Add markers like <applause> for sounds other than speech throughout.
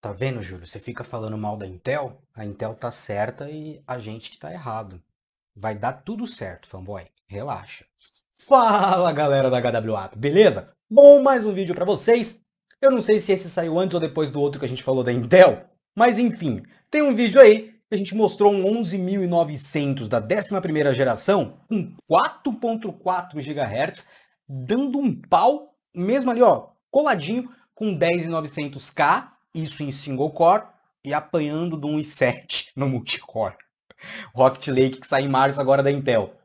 Tá vendo, Júlio? Você fica falando mal da Intel, a Intel tá certa e a gente que tá errado. Vai dar tudo certo, fanboy. Relaxa. Fala, galera da HWAP beleza? Bom, mais um vídeo para vocês. Eu não sei se esse saiu antes ou depois do outro que a gente falou da Intel, mas enfim, tem um vídeo aí que a gente mostrou um 11.900 da 11ª geração com 4.4 GHz dando um pau, mesmo ali, ó, coladinho com 10.900K isso em single core e apanhando do 1.7 <laughs> no multicore. Rocket Lake que sai em março agora da Intel.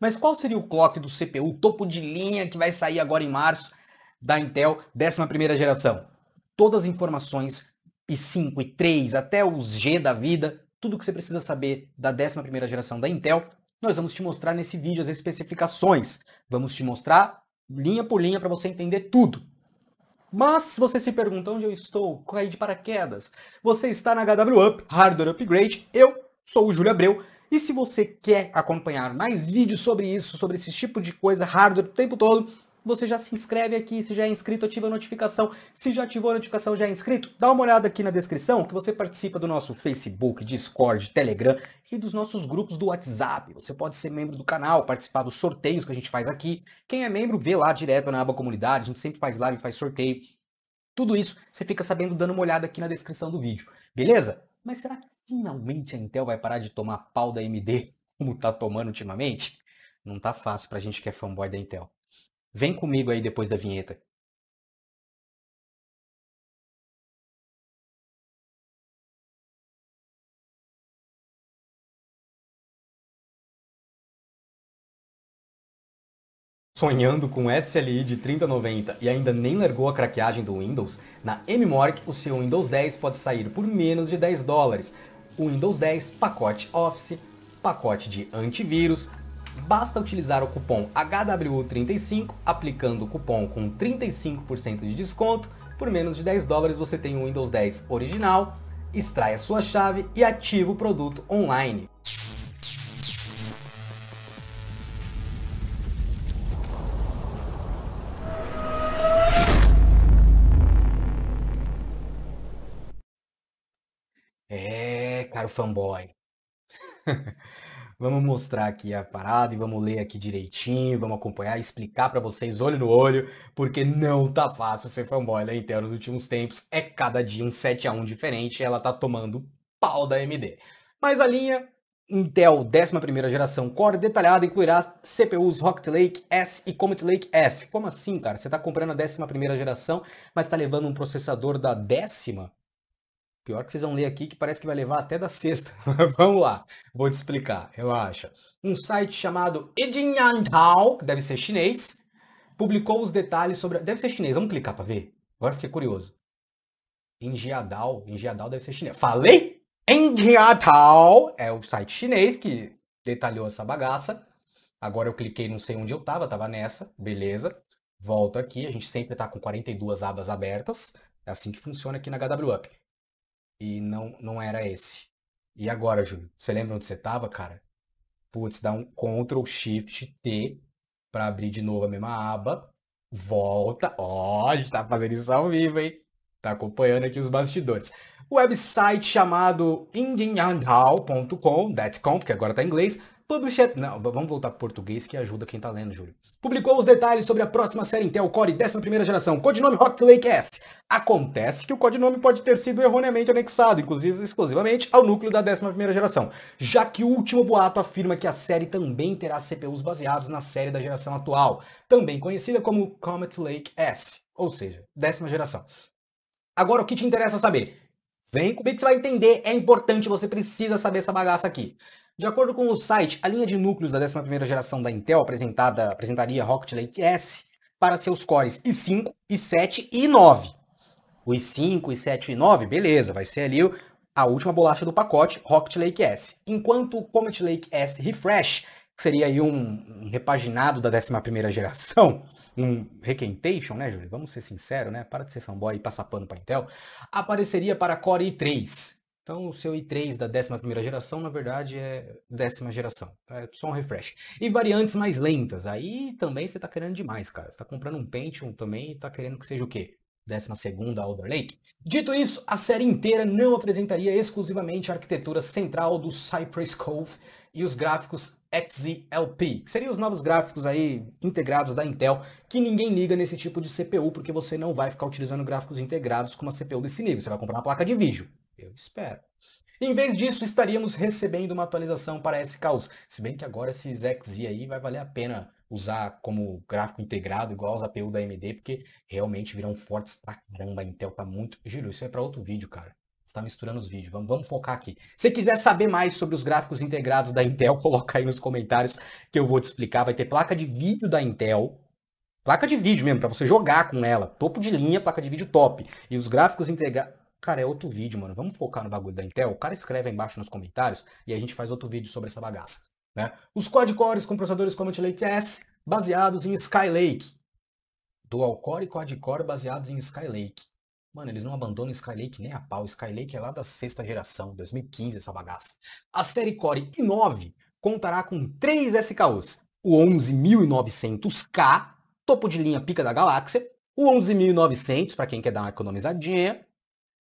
Mas qual seria o clock do CPU topo de linha que vai sair agora em março da Intel 11ª geração? Todas as informações i5 e 3 até os G da vida, tudo que você precisa saber da 11ª geração da Intel, nós vamos te mostrar nesse vídeo as especificações. Vamos te mostrar linha por linha para você entender tudo. Mas você se pergunta onde eu estou, caí de paraquedas. Você está na HW Up, Hardware Upgrade. Eu sou o Júlio Abreu. E se você quer acompanhar mais vídeos sobre isso, sobre esse tipo de coisa, hardware o tempo todo, você já se inscreve aqui, se já é inscrito, ativa a notificação. Se já ativou a notificação, já é inscrito, dá uma olhada aqui na descrição que você participa do nosso Facebook, Discord, Telegram e dos nossos grupos do WhatsApp. Você pode ser membro do canal, participar dos sorteios que a gente faz aqui. Quem é membro, vê lá direto na aba comunidade, a gente sempre faz live, faz sorteio. Tudo isso você fica sabendo dando uma olhada aqui na descrição do vídeo, beleza? Mas será que finalmente a Intel vai parar de tomar pau da AMD como tá tomando ultimamente? Não tá fácil pra gente que é fanboy da Intel. Vem comigo aí depois da vinheta. Sonhando com SLI de 3090 e ainda nem largou a craqueagem do Windows? Na MMorg, o seu Windows 10 pode sair por menos de 10 dólares. O Windows 10 pacote Office, pacote de antivírus, Basta utilizar o cupom hw 35 aplicando o cupom com 35% de desconto. Por menos de 10 dólares você tem o Windows 10 original, extrai a sua chave e ativa o produto online. É, caro fanboy. <laughs> Vamos mostrar aqui a parada e vamos ler aqui direitinho, vamos acompanhar, explicar para vocês olho no olho, porque não tá fácil ser fanboy da né? Intel então, nos últimos tempos. É cada dia um 7 a 1 diferente, ela tá tomando pau da AMD. Mas a linha Intel 11ª geração Core detalhada incluirá CPUs Rocket Lake S e Comet Lake S. Como assim, cara? Você está comprando a 11ª geração, mas está levando um processador da décima? Pior que vocês vão ler aqui que parece que vai levar até da sexta. <laughs> Vamos lá, vou te explicar, relaxa. Um site chamado Edinantao, que deve ser chinês, publicou os detalhes sobre. Deve ser chinês, vamos clicar para ver. Agora fiquei curioso. Engiadal, Engiadal deve ser chinês. Falei? Engiadal é o site chinês que detalhou essa bagaça. Agora eu cliquei, não sei onde eu tava, tava nessa, beleza. Volto aqui, a gente sempre tá com 42 abas abertas. É assim que funciona aqui na HW e não, não era esse. E agora, Júlio? Você lembra onde você tava, cara? Putz, dá um Ctrl Shift T para abrir de novo a mesma aba. Volta. Ó, oh, a gente tá fazendo isso ao vivo, hein? Tá acompanhando aqui os bastidores. O website chamado indianhall.com, .com, porque agora tá em inglês, Publisher. Não, vamos voltar para português que ajuda quem tá lendo, Júlio. Publicou os detalhes sobre a próxima série Intel Core 11 geração, codinome Hot Lake S. Acontece que o codinome pode ter sido erroneamente anexado, inclusive exclusivamente, ao núcleo da 11 geração, já que o último boato afirma que a série também terá CPUs baseados na série da geração atual, também conhecida como Comet Lake S, ou seja, décima geração. Agora o que te interessa saber? Vem comigo que você vai entender, é importante, você precisa saber essa bagaça aqui. De acordo com o site, a linha de núcleos da 11ª geração da Intel apresentada, apresentaria Rocket Lake S para seus cores i5, i7 e i9. O i5, i7 e i9, beleza, vai ser ali a última bolacha do pacote, Rocket Lake S. Enquanto o Comet Lake S Refresh, que seria aí um repaginado da 11ª geração, <laughs> um requentation, né, Júlio? Vamos ser sinceros, né? Para de ser fanboy e passar pano para Intel. Apareceria para Core i3, então, o seu i3 da 11 geração, na verdade, é décima geração. É só um refresh. E variantes mais lentas. Aí também você está querendo demais, cara. Você está comprando um Pentium também e está querendo que seja o quê? 12ª Alder Lake. Dito isso, a série inteira não apresentaria exclusivamente a arquitetura central do Cypress Cove e os gráficos XELP, que seriam os novos gráficos aí integrados da Intel, que ninguém liga nesse tipo de CPU, porque você não vai ficar utilizando gráficos integrados com uma CPU desse nível. Você vai comprar uma placa de vídeo. Eu espero. Em vez disso, estaríamos recebendo uma atualização para SKUs. Se bem que agora esse XZ aí vai valer a pena usar como gráfico integrado, igual aos APU da AMD, porque realmente virão fortes pra caramba. A Intel tá muito... Giro, isso é para outro vídeo, cara. Você tá misturando os vídeos. Vamos, vamos focar aqui. Se quiser saber mais sobre os gráficos integrados da Intel, <laughs> coloca aí nos comentários que eu vou te explicar. Vai ter placa de vídeo da Intel, placa de vídeo mesmo, para você jogar com ela. Topo de linha, placa de vídeo top. E os gráficos integrados. Cara, é outro vídeo, mano. Vamos focar no bagulho da Intel. O cara escreve aí embaixo nos comentários e a gente faz outro vídeo sobre essa bagaça. Né? Os quad-cores com processadores Comet Lake S baseados em Skylake. Dual-core e quad-core baseados em Skylake. Mano, eles não abandonam Skylake nem a pau. Skylake é lá da sexta geração, 2015 essa bagaça. A série Core i9 contará com 3 SKUs. O 11900K, topo de linha pica da galáxia. O 11900, para quem quer dar uma economizadinha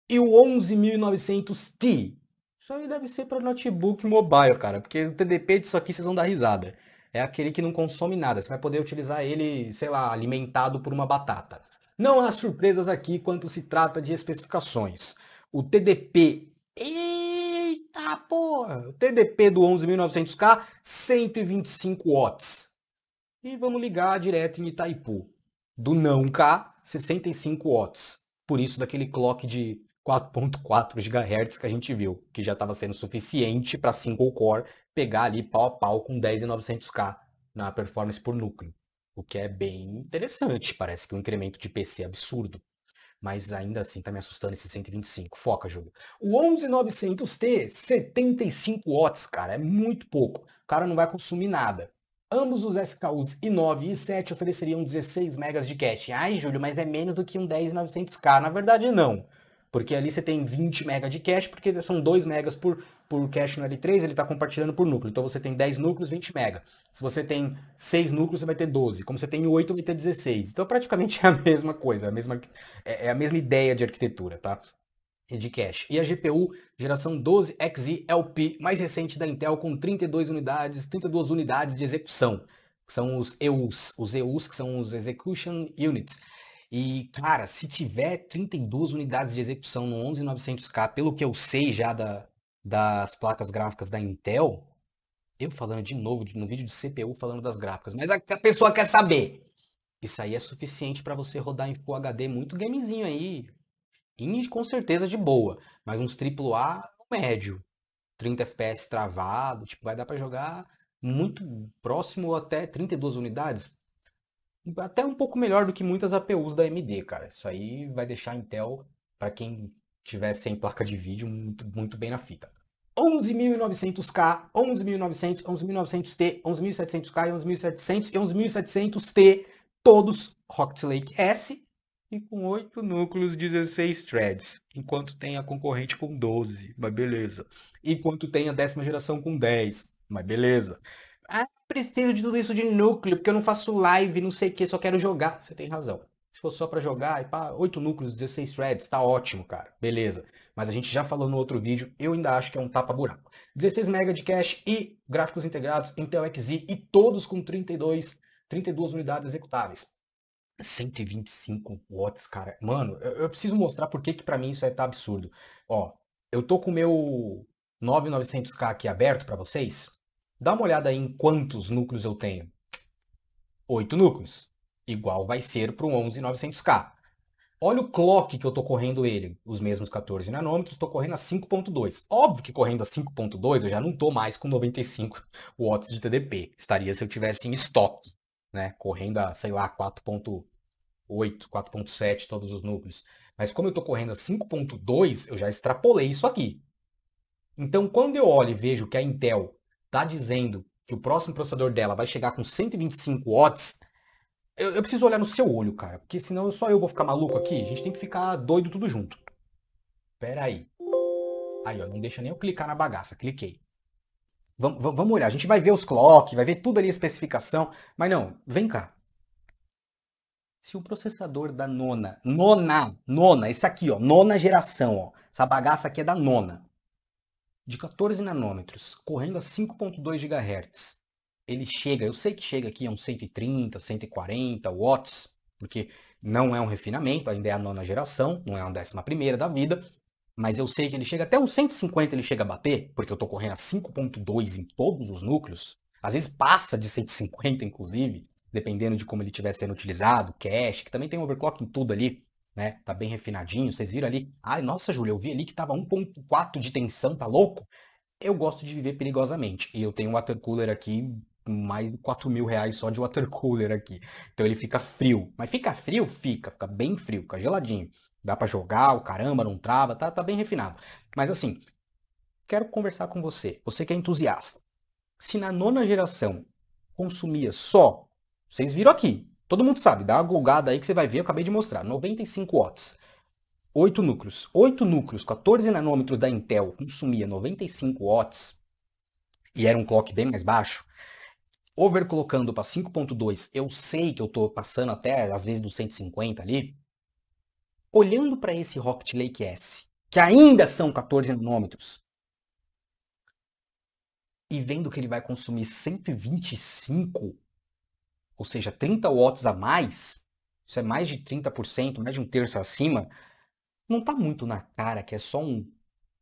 e o 11.900 Ti. Isso aí deve ser para notebook mobile, cara, porque o TDP disso aqui vocês vão dar risada. É aquele que não consome nada, você vai poder utilizar ele, sei lá, alimentado por uma batata. Não há surpresas aqui quanto se trata de especificações. O TDP Eita porra! O TDP do 11.900K, 125 watts. E vamos ligar direto em Itaipu. Do não K, 65 watts. Por isso daquele clock de 4.4 GHz que a gente viu, que já estava sendo suficiente para single core pegar ali pau a pau com 10.900K na performance por núcleo, o que é bem interessante, parece que é um incremento de PC absurdo. Mas ainda assim tá me assustando esse 125. Foca, Júlio. O 11900T, 75 watts, cara, é muito pouco. O cara não vai consumir nada. Ambos os SKUs i9 e i7 ofereceriam 16 MB de cache. Ai, Júlio, mas é menos do que um 10900K. Na verdade, não. Porque ali você tem 20 mega de cache, porque são 2 megas por, por cache no L3, ele está compartilhando por núcleo. Então você tem 10 núcleos, 20 mega. Se você tem 6 núcleos, você vai ter 12. Como você tem 8, vai ter 16. Então praticamente é a <laughs> mesma coisa, é a mesma, é, é a mesma ideia de arquitetura, tá? de cache. E a GPU geração 12XeLP, mais recente da Intel, com 32 unidades, 32 unidades de execução. Que são os EUs, os EUs que são os Execution Units. E, cara, se tiver 32 unidades de execução no 11900K, pelo que eu sei já da, das placas gráficas da Intel, eu falando de novo no vídeo de CPU falando das gráficas, mas a, a pessoa quer saber. Isso aí é suficiente para você rodar em Full HD muito gamezinho aí. com certeza de boa, mas uns AAA médio. 30 FPS travado, tipo, vai dar para jogar muito próximo até 32 unidades? até um pouco melhor do que muitas APUs da AMD, cara. Isso aí vai deixar a Intel, para quem tiver sem placa de vídeo, muito, muito bem na fita. 11.900K, 11.900, 11.900T, 11.700K e 11.700 e 11.700T, todos Rocket Lake S e com 8 núcleos, 16 threads, enquanto tem a concorrente com 12, mas beleza. Enquanto tem a décima geração com 10, mas beleza. Ah, preciso de tudo isso de núcleo, porque eu não faço live, não sei o que, só quero jogar. Você tem razão. Se for só para jogar, e pá, 8 núcleos, 16 threads, tá ótimo, cara. Beleza. Mas a gente já falou no outro vídeo, eu ainda acho que é um tapa-buraco. 16 mega de cache e gráficos integrados, Intel então é XE e todos com 32, 32 unidades executáveis. 125 watts, cara. Mano, eu, eu preciso mostrar por que que para mim isso é tá absurdo. Ó, eu tô com o meu 9900K aqui aberto para vocês. Dá uma olhada em quantos núcleos eu tenho. 8 núcleos. Igual vai ser para um 11900K. Olha o clock que eu estou correndo ele. Os mesmos 14 nanômetros, estou correndo a 5.2. Óbvio que correndo a 5.2 eu já não estou mais com 95 watts de TDP. Estaria se eu tivesse em estoque, né? Correndo a, sei lá, 4.8, 4.7 todos os núcleos. Mas como eu estou correndo a 5.2, eu já extrapolei isso aqui. Então, quando eu olho e vejo que a Intel está dizendo que o próximo processador dela vai chegar com 125 watts, eu, eu, preciso olhar no seu olho, cara, porque senão só eu vou ficar maluco aqui. A gente tem que ficar doido tudo junto. Pera aí. Aí, ó, não deixa nem eu clicar na bagaça. Cliquei. Vamos, vamos olhar. A gente vai ver os clock, vai ver tudo ali a especificação. Mas não, vem cá. Se o processador da nona, nona, nona, esse aqui, ó, nona geração, ó, essa bagaça aqui é da nona de 14 nanômetros, correndo a 5.2 GHz. Ele chega, eu sei que chega aqui a uns 130, 140 watts, porque não é um refinamento, ainda é a nona geração, não é a décima primeira da vida, mas eu sei que ele chega até uns 150 ele chega a bater, porque eu estou correndo a 5.2 em todos os núcleos, às vezes passa de 150 inclusive, dependendo de como ele estiver sendo utilizado, cache, que também tem overclock em tudo ali, né? Tá bem refinadinho. Vocês viram ali? Ai, nossa, Júlia, eu vi ali que tava 1.4 de tensão, tá louco? Eu gosto de viver perigosamente. E eu tenho um water cooler aqui, mais de 4 mil reais só de water <laughs> cooler aqui. Então ele fica frio. Mas fica frio? Fica. Fica bem frio, fica geladinho. Dá para jogar, o caramba, não trava, tá, tá bem refinado. Mas assim, quero conversar com você. Você que é entusiasta. Se na nona geração consumia só, vocês viram aqui, Todo mundo sabe, dá uma golgada aí que você vai ver, eu acabei de mostrar, 95 watts. 8 núcleos. 8 núcleos, 14 nanômetros da Intel, consumia 95 watts, e era um clock bem mais baixo, Overclockando para 5.2, eu sei que eu estou passando até às vezes dos 150 ali, olhando para esse Rocket Lake S, que ainda são 14 nanômetros, e vendo que ele vai consumir 125 ou seja, 30 watts a mais, isso é mais de 30%, mais de um terço acima, não está muito na cara que é só um,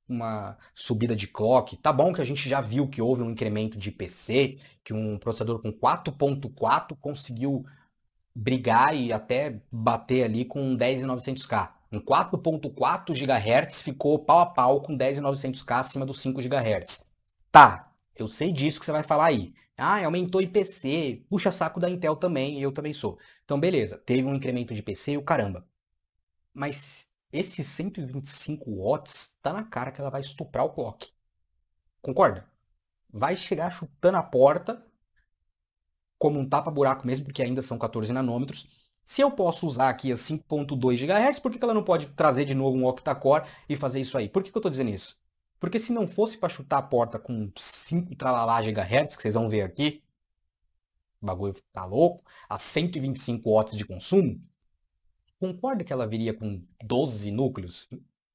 uma subida de clock. Tá bom que a gente já viu que houve um incremento de PC que um processador com 4.4 conseguiu brigar e até bater ali com 10.900K. Um 4.4 GHz ficou pau a pau com 10.900K acima dos 5 GHz. Tá, eu sei disso que você vai falar aí. Ah, aumentou IPC, puxa saco da Intel também, eu também sou. Então, beleza, teve um incremento de IPC o caramba. Mas esses 125 watts, tá na cara que ela vai estuprar o clock. Concorda? Vai chegar chutando a porta, como um tapa-buraco mesmo, porque ainda são 14 nanômetros. Se eu posso usar aqui a 5.2 GHz, por que ela não pode trazer de novo um octa-core e fazer isso aí? Por que, que eu estou dizendo isso? Porque se não fosse para chutar a porta com 5 tralalá GHz, que vocês vão ver aqui, o bagulho tá louco, a 125 watts de consumo, concorda que ela viria com 12 núcleos,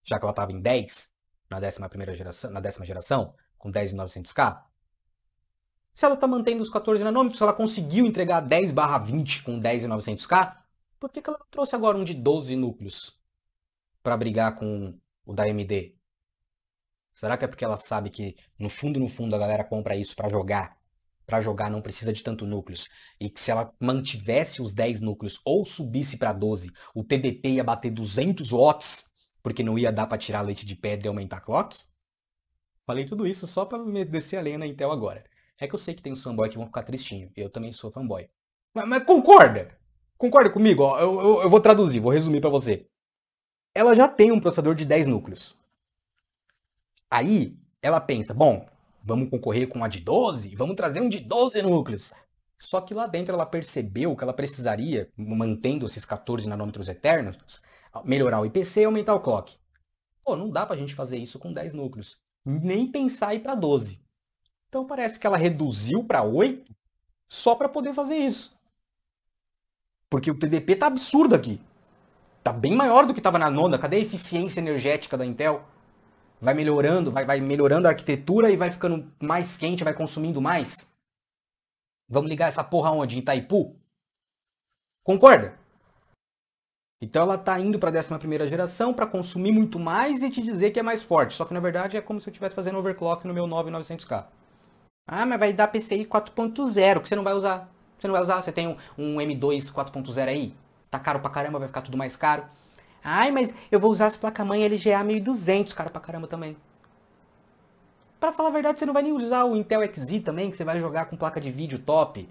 já que ela estava em 10 na 11 geração, na décima geração, com 10.900K? Se ela está mantendo os 14 nanômetros, se ela conseguiu entregar 10 barra 20 com 10.900K, por que, que ela trouxe agora um de 12 núcleos para brigar com o da AMD? Será que é porque ela sabe que no fundo no fundo a galera compra isso para jogar? Para jogar não precisa de tanto núcleos. E que se ela mantivesse os 10 núcleos ou subisse para 12, o TDP ia bater 200 watts, porque não ia dar para tirar leite de pedra e aumentar a clock? Falei tudo isso só para me descer a lenha na Intel agora. É que eu sei que tem os fanboy que vão ficar tristinho. Eu também sou fanboy. Mas, mas concorda? Concorda comigo? Ó, eu, eu, eu vou traduzir, vou resumir para você. Ela já tem um processador de 10 núcleos. Aí ela pensa, bom, vamos concorrer com a de 12, vamos trazer um de 12 núcleos. Só que lá dentro ela percebeu que ela precisaria, mantendo esses 14 nanômetros eternos, melhorar o IPC e aumentar o clock. Pô, não dá pra gente fazer isso com 10 núcleos. Nem pensar em ir para 12. Então parece que ela reduziu para 8 só para poder fazer isso. Porque o TDP tá absurdo aqui. Tá bem maior do que estava na nona. Cadê a eficiência energética da Intel? vai melhorando, vai, vai melhorando a arquitetura e vai ficando mais quente, vai consumindo mais. Vamos ligar essa porra onde? Em Itaipu? Concorda? Então ela tá indo para a 11 geração para consumir muito mais e te dizer que é mais forte. Só que na verdade é como se eu estivesse fazendo overclock no meu 9900K. Ah, mas vai dar PCI 4.0, que você não vai usar. Você não vai usar, você tem um, um M2 4.0 aí. Tá caro pra caramba, vai ficar tudo mais caro. Ai, mas eu vou usar as placa-mãe LGA 1200, cara, pra caramba também. Para falar a verdade, você não vai nem usar o Intel XZ também, que você vai jogar com placa de vídeo top.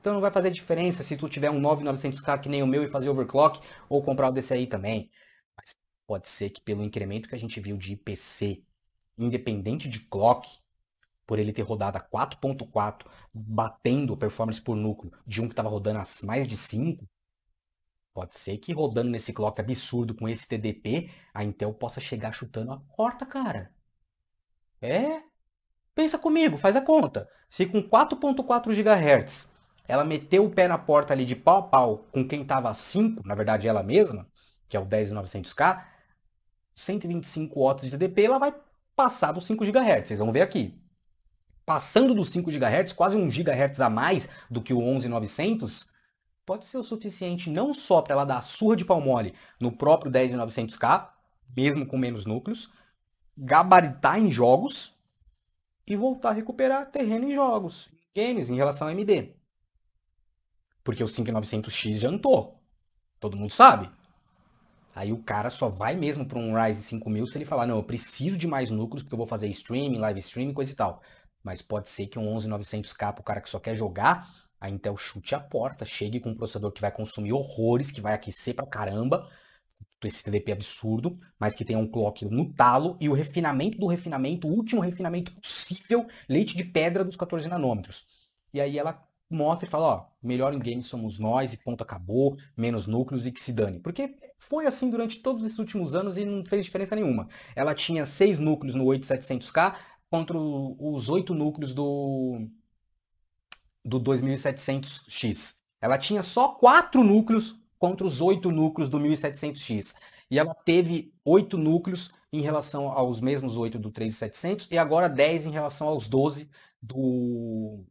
Então não vai fazer diferença se tu tiver um 9900K que nem o meu e fazer overclock ou comprar o desse aí também. Mas pode ser que pelo incremento que a gente viu de IPC, independente de clock, por ele ter rodado a 4.4, batendo performance por núcleo de um que estava rodando a mais de 5, Pode ser que rodando nesse clock absurdo com esse TDP, a Intel possa chegar chutando a porta, cara. É? Pensa comigo, faz a conta. Se com 4.4 GHz ela meteu o pé na porta ali de pau a pau com quem estava a 5, na verdade ela mesma, que é o 10900K, 125 watts de TDP, ela vai passar dos 5 GHz. Vocês vão ver aqui. Passando dos 5 GHz, quase 1 GHz a mais do que o 11900, pode ser o suficiente não só para ela dar a surra de pau mole no próprio 10900K, mesmo com menos núcleos, gabaritar em jogos e voltar a recuperar terreno em jogos, games, em relação a MD. Porque o 5900X jantou. Todo mundo sabe. Aí o cara só vai mesmo para um Ryzen 5000 se ele falar, não, eu preciso de mais núcleos porque eu vou fazer streaming, live streaming, coisa e tal. Mas pode ser que um 11900K para o cara que só quer jogar a Intel então, chute a porta, chegue com um processador que vai consumir horrores, que vai aquecer pra caramba, esse TDP absurdo, mas que tenha um clock no talo e o refinamento do refinamento, o último refinamento possível, leite de pedra dos 14 nanômetros. E aí ela mostra e fala, ó, melhor em game somos nós e ponto acabou, menos núcleos e que se dane. Porque foi assim durante todos esses últimos anos e não fez diferença nenhuma. Ela tinha seis núcleos no 8700K contra os oito núcleos do do 2700X. Ela tinha só quatro núcleos contra os oito núcleos do 1700X. E ela teve oito núcleos em relação aos mesmos oito do 3700 e agora 10 em relação aos 12 do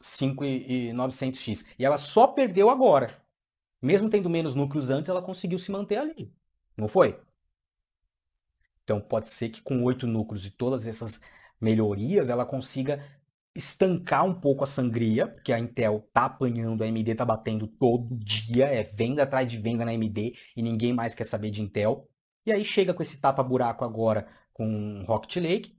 5900X. E ela só perdeu agora. Mesmo tendo menos núcleos antes, ela conseguiu se manter ali. Não foi? Então pode ser que com oito núcleos e todas essas melhorias, ela consiga estancar um pouco a sangria, porque a Intel tá apanhando, a AMD tá batendo todo dia, é venda atrás de venda na AMD e ninguém mais quer saber de Intel. E aí chega com esse tapa-buraco agora com Rocket Lake,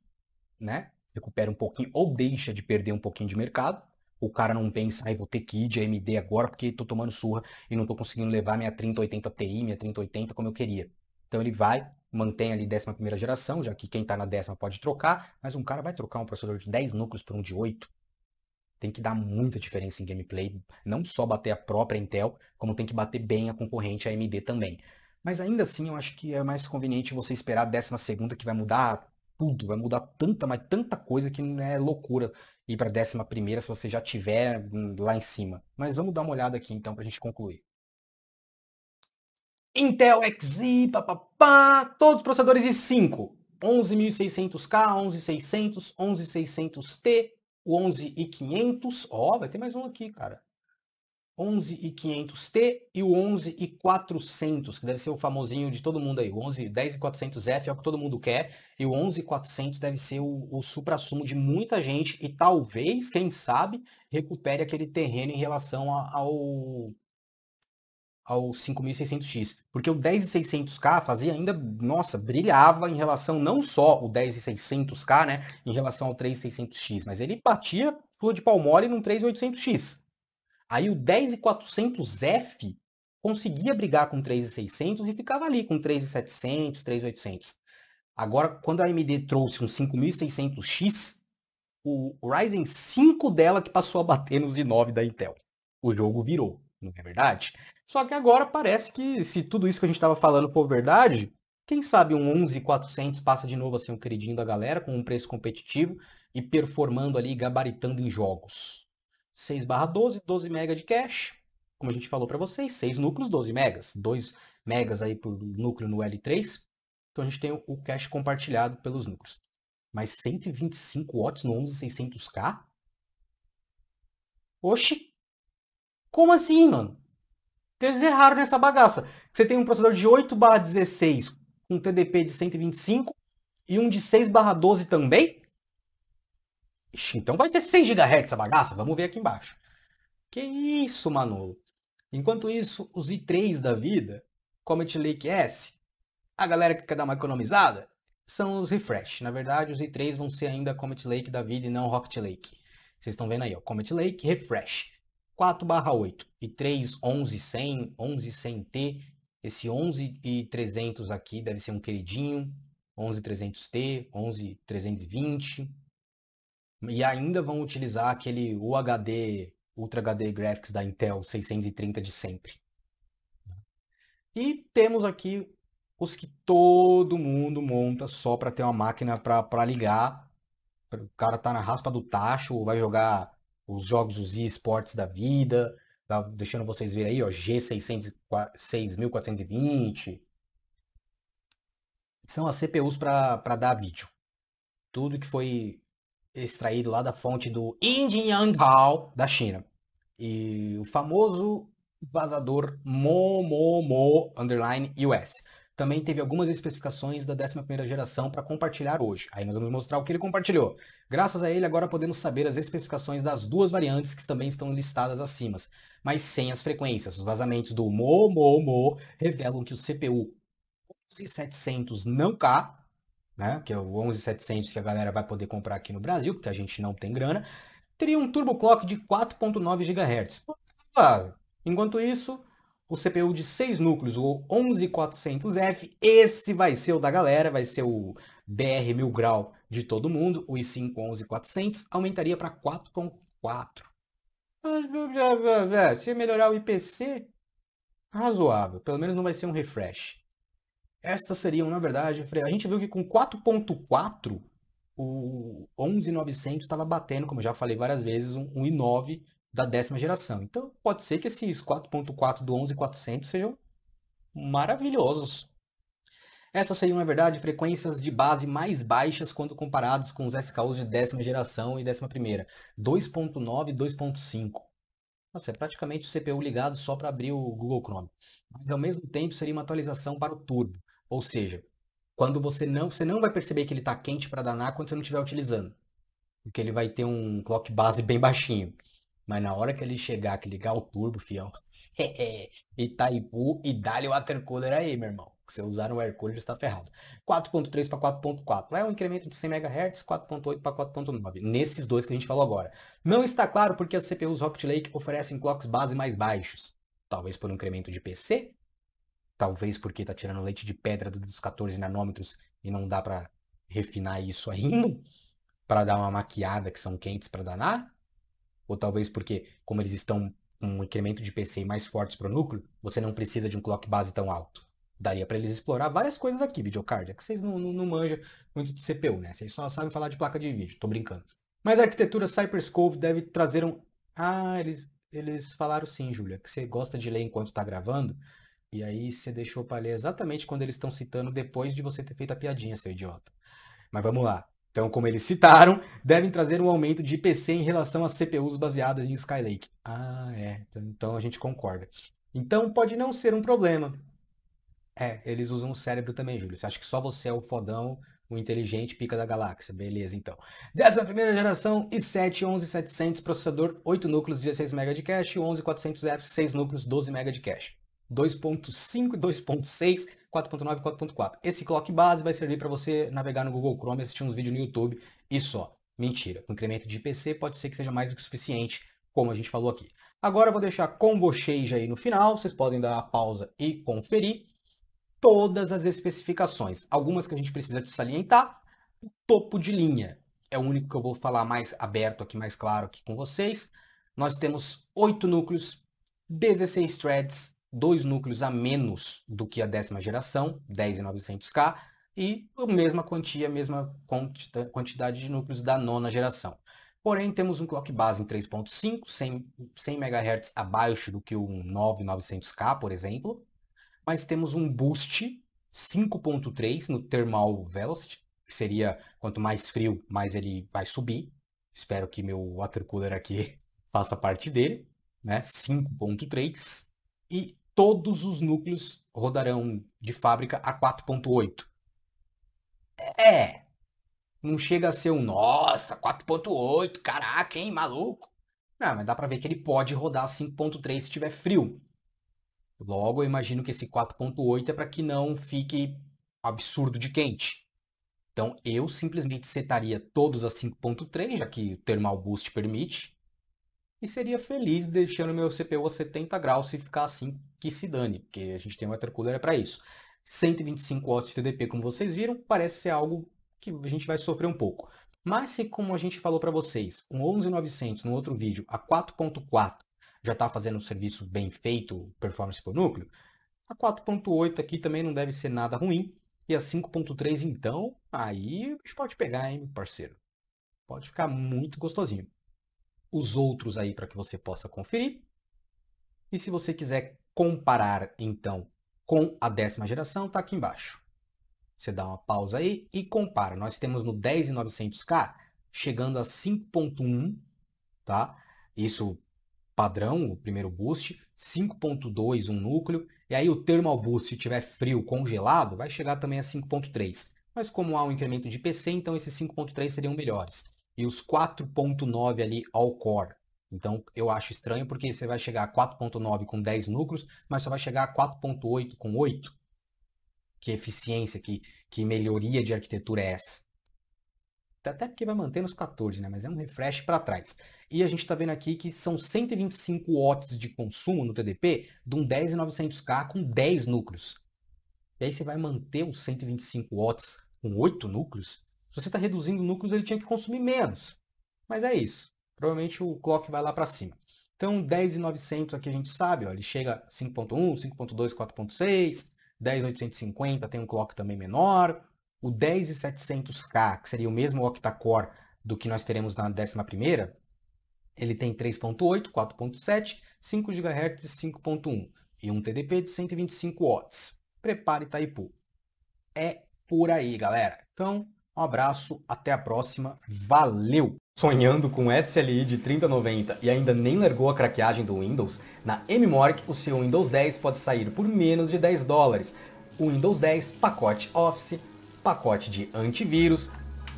né? Recupera um pouquinho ou deixa de perder um pouquinho de mercado. O cara não pensa, ai, vou ter que ir de AMD agora porque tô tomando surra e não tô conseguindo levar minha 3080 Ti, minha 3080 como eu queria. Então ele vai, mantém ali 11 geração, já que quem está na décima pode trocar, mas um cara vai trocar um processador de 10 núcleos por um de 8. Tem que dar muita diferença em gameplay, não só bater a própria Intel, como tem que bater bem a concorrente a AMD também. Mas ainda assim, eu acho que é mais conveniente você esperar a 12 que vai mudar tudo, vai mudar tanta, mas tanta coisa que não é loucura ir para a 11 se você já tiver hum, lá em cima. Mas vamos dar uma olhada aqui então para a gente concluir. Intel Xe, papapá, todos os processadores i5, 11600K, 11600, 11600T, o 11500, ó, vai ter mais um aqui, cara. 11500T e o 11400, que deve ser o famosinho de todo mundo aí. O 10400F é o que todo mundo quer, e o 11400 deve ser o, o supra-sumo de muita gente e talvez, quem sabe, recupere aquele terreno em relação a, ao ao 5600X, porque o 10600K fazia ainda, nossa, brilhava em relação não só o 10600K, né, em relação ao 3600X, mas ele batia rua de Palmole num 3800X. Aí o 10400F conseguia brigar com 3600 e ficava ali com 3700, 3800. Agora, quando a AMD trouxe um 5600X, o Ryzen 5 dela que passou a bater nos i9 da Intel. O jogo virou não é verdade? Só que agora parece que se tudo isso que a gente estava falando for verdade, quem sabe um 11,400 passa de novo a ser um queridinho da galera, com um preço competitivo e performando ali, gabaritando em jogos. 6 barra 12, 12 mega de cash, como a gente falou para vocês, 6 núcleos, 12 megas, 2 megas aí por núcleo no L3, então a gente tem o cash compartilhado pelos núcleos. Mas 125 watts no 11600K? Oxi! Como assim, mano? Eles erraram nessa bagaça. Você tem um processador de 8 barra 16 com TDP de 125 e um de 6 barra 12 também? Ixi, então vai ter 6 GHz essa bagaça? Vamos ver aqui embaixo. Que isso, Manolo. Enquanto isso, os i3 da vida, Comet Lake S, a galera que quer dar uma economizada, são os refresh. Na verdade, os i3 vão ser ainda Comet Lake da vida e não Rocket Lake. Vocês estão vendo aí, ó, Comet Lake, refresh. 4/8 barra e 3 11 100, 11 100T. Esse 11 e 300 aqui deve ser um queridinho, 11 300T, 11 320. E ainda vão utilizar aquele UHD Ultra HD Graphics da Intel 630 de sempre. E temos aqui os que todo mundo monta só para ter uma máquina para ligar. O cara tá na raspa do tacho, vai jogar os jogos, os esportes da vida, tá? deixando vocês ver aí, ó, G6420, são as CPUs para dar vídeo. Tudo que foi extraído lá da fonte do Hao da China. E o famoso vazador Momomo underline US também teve algumas especificações da 11ª geração para compartilhar hoje. Aí nós vamos mostrar o que ele compartilhou. Graças a ele, agora podemos saber as especificações das duas variantes que também estão listadas acima, mas sem as frequências. Os vazamentos do MOMOMO revelam que o CPU 11700 não K, né, que é o 11700 que a galera vai poder comprar aqui no Brasil, porque a gente não tem grana, teria um turbo clock de 4.9 GHz. Enquanto isso, o CPU de 6 núcleos, o 11400F, esse vai ser o da galera, vai ser o BR1000 grau de todo mundo, o i5 11400 aumentaria para 4.4. Se melhorar o IPC, razoável, pelo menos não vai ser um refresh. Estas seriam, na verdade, a gente viu que com 4.4 o 11900 estava batendo, como já falei várias vezes, um, um i9 da décima geração. Então, pode ser que esses 4.4 do 11400 sejam maravilhosos. Essas seriam, na verdade, frequências de base mais baixas quando comparados com os SKUs de décima geração e décima primeira, 2.9 e 2.5. Nossa, é praticamente o CPU ligado só para abrir o Google Chrome. Mas, ao mesmo tempo, seria uma atualização para o Turbo, ou seja, quando você não, você não vai perceber que ele está quente para danar quando você não estiver utilizando. Porque ele vai ter um clock base bem baixinho. Mas na hora que ele chegar, que ligar o turbo, fião, <laughs> Itaipu e dá-lhe o watercooler aí, meu irmão. Se você usar no já está ferrado. 4.3 para 4.4. É um incremento de 100 MHz, 4.8 para 4.9. Nesses dois que a gente falou agora. Não está claro porque as CPUs Rocket Lake oferecem clocks base mais baixos. Talvez por um incremento de PC. Talvez porque está tirando leite de pedra dos 14 nanômetros e não dá para refinar isso ainda. Para dar uma maquiada que são quentes para danar ou talvez porque, como eles estão com um incremento de PCI mais fortes para o núcleo, você não precisa de um clock base tão alto. Daria para eles explorar várias coisas aqui, videocard, é que vocês não, não, não manjam muito de CPU, né? Vocês só sabem falar de placa de vídeo, tô brincando. Mas a arquitetura Cypress Cove deve trazer um... Ah, eles, eles falaram sim, Júlia, que você gosta de ler enquanto está gravando, e aí você deixou para ler exatamente quando eles estão citando depois de você ter feito a piadinha, seu idiota. Mas vamos lá. Então, como eles citaram, <laughs> devem trazer um aumento de IPC em relação às CPUs baseadas em Skylake. Ah, é. Então, então a gente concorda. Então pode não ser um problema. É, eles usam o cérebro também, Júlio. Você acha que só você é o fodão, o inteligente pica da galáxia. Beleza, então. dessa primeira geração, i7 11700, processador 8 núcleos, 16 MB de cache, 11400F, 6 núcleos, 12 MB de cache. 2.5, 2.6, 4.9, 4.4. Esse clock base vai servir para você navegar no Google Chrome, assistir uns vídeos no YouTube e só. Mentira, o incremento de IPC pode ser que seja mais do que suficiente, como a gente falou aqui. Agora eu vou deixar Combo Shade aí no final, vocês podem dar a pausa e conferir todas as especificações. Algumas que a gente precisa te salientar, o topo de linha é o único que eu vou falar mais aberto aqui, mais claro aqui com vocês. Nós temos oito núcleos, 16 threads, dois núcleos a menos do que a décima geração, 10.900K, e a mesma quantia, a mesma quantidade de núcleos da nona geração. Porém, temos um clock base em 3.5, 100, MHz abaixo do que o 9900K, por exemplo, mas temos um boost 5.3 no thermal velocity, que seria quanto mais frio, mais ele vai subir. Espero que meu water cooler aqui <laughs> faça parte dele, né? 5.3 e todos os núcleos rodarão de fábrica a 4.8. É, é. Não chega a ser um, nossa, 4.8, caraca, hein, maluco? Não, mas dá para ver que ele pode rodar 5.3 se tiver frio. Logo, eu imagino que esse 4.8 é para que não fique absurdo de quente. Então, eu simplesmente setaria todos a 5.3, já que o Thermal Boost permite e seria feliz deixando meu CPU a 70 graus se ficar assim que se dane, porque a gente tem um watercooler para isso. 125 watts de TDP, como vocês viram, parece ser algo que a gente vai sofrer um pouco. Mas se, como a gente falou para vocês, um 11900 no outro vídeo a 4.4 já está fazendo um serviço bem feito, performance por núcleo, a 4.8 aqui também não deve ser nada ruim. E a 5.3 então, aí a gente pode pegar, hein, parceiro? Pode ficar muito gostosinho os outros aí para que você possa conferir. E se você quiser comparar, então, com a décima geração, está aqui embaixo. Você dá uma pausa aí e compara. Nós temos no 10.900K chegando a 5.1, tá? Isso padrão, o primeiro boost, 5.2 um núcleo, e aí o thermal boost, se tiver frio, congelado, vai chegar também a 5.3. Mas como há um incremento de PC, então esses 5.3 seriam melhores e os 4.9 ali all core. Então eu acho estranho porque você vai chegar a 4.9 com 10 núcleos, mas só vai chegar a 4.8 com 8. Que eficiência, que, que melhoria de arquitetura é essa? Até porque vai manter nos 14, né? Mas é um refresh para trás. E a gente está vendo aqui que são 125 watts de consumo no TDP de um 10900K com 10 núcleos. E aí você vai manter os 125 watts com 8 núcleos? Se você está reduzindo núcleos, ele tinha que consumir menos. Mas é isso. Provavelmente o clock vai lá para cima. Então, 10,900 aqui a gente sabe, ó, ele chega 5.1, 5.2, 4.6, 10,850 tem um clock também menor, o 10,700K, que seria o mesmo octa-core do que nós teremos na 11 ele tem 3.8, 4.7, 5 GHz e 5.1 e um TDP de 125 watts. Prepare Taipu. É por aí, galera. Então, um abraço, até a próxima. Valeu! Sonhando com SLI de 3090 e ainda nem largou a craqueagem do Windows? Na MMorg, o seu Windows 10 pode sair por menos de 10 dólares. O Windows 10 pacote Office, pacote de antivírus,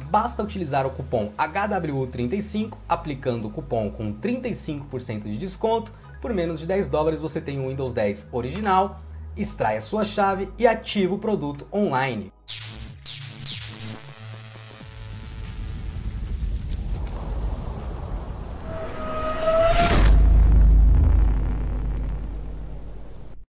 basta utilizar o cupom HWU35, aplicando o cupom com 35% de desconto, por menos de 10 dólares você tem o Windows 10 original, extrai a sua chave e ativa o produto online.